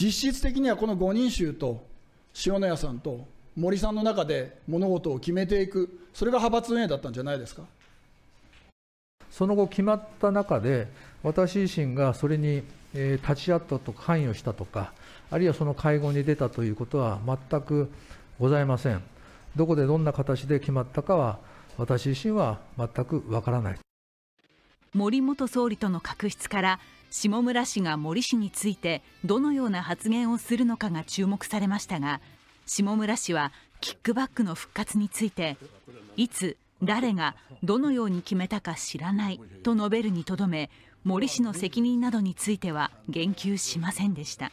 実質的にはこの5人衆と塩谷さんと森さんの中で物事を決めていく、それが派閥運営だったんじゃないですかその後、決まった中で、私自身がそれに立ち会ったとか、関与したとか、あるいはその会合に出たということは全くございません。どこでどんな形で決まったかは、私自身は全くわからない。森元総理との確執から下村氏が森氏についてどのような発言をするのかが注目されましたが下村氏はキックバックの復活についていつ誰がどのように決めたか知らないと述べるにとどめ森氏の責任などについては言及しませんでした。